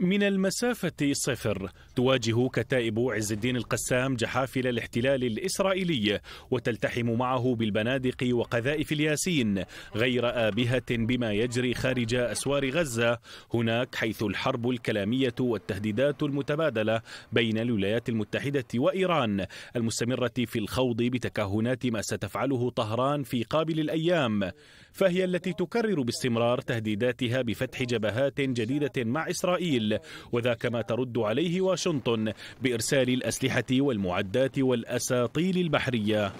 من المسافة صفر تواجه كتائب عز الدين القسام جحافل الاحتلال الإسرائيلي وتلتحم معه بالبنادق وقذائف الياسين غير آبهة بما يجري خارج أسوار غزة هناك حيث الحرب الكلامية والتهديدات المتبادلة بين الولايات المتحدة وإيران المستمرة في الخوض بتكهنات ما ستفعله طهران في قابل الأيام فهي التي تكرر باستمرار تهديداتها بفتح جبهات جديدة مع إسرائيل وذاك ما ترد عليه واشنطن بإرسال الأسلحة والمعدات والأساطيل البحرية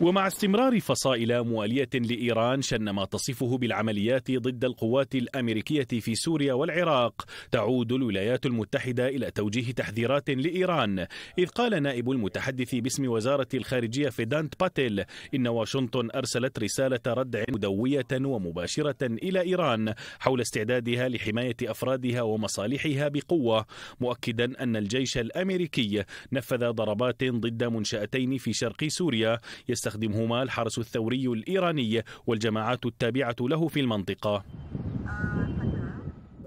ومع استمرار فصائل موالية لإيران شن ما تصفه بالعمليات ضد القوات الأمريكية في سوريا والعراق تعود الولايات المتحدة إلى توجيه تحذيرات لإيران إذ قال نائب المتحدث باسم وزارة الخارجية فيدانت باتيل إن واشنطن أرسلت رسالة ردع مدوية ومباشرة إلى إيران حول استعدادها لحماية أفرادها ومصالحها بقوة مؤكدا أن الجيش الأمريكي نفذ ضربات ضد منشأتين في شرق سوريا يستخدمهما الحرس الثوري الإيراني والجماعات التابعة له في المنطقة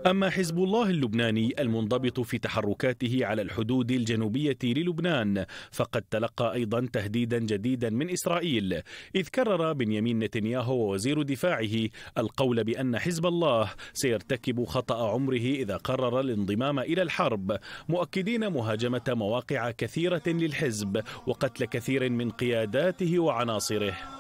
أما حزب الله اللبناني المنضبط في تحركاته على الحدود الجنوبية للبنان فقد تلقى أيضا تهديدا جديدا من إسرائيل إذ كرر بنيامين نتنياهو ووزير دفاعه القول بأن حزب الله سيرتكب خطأ عمره إذا قرر الانضمام إلى الحرب مؤكدين مهاجمة مواقع كثيرة للحزب وقتل كثير من قياداته وعناصره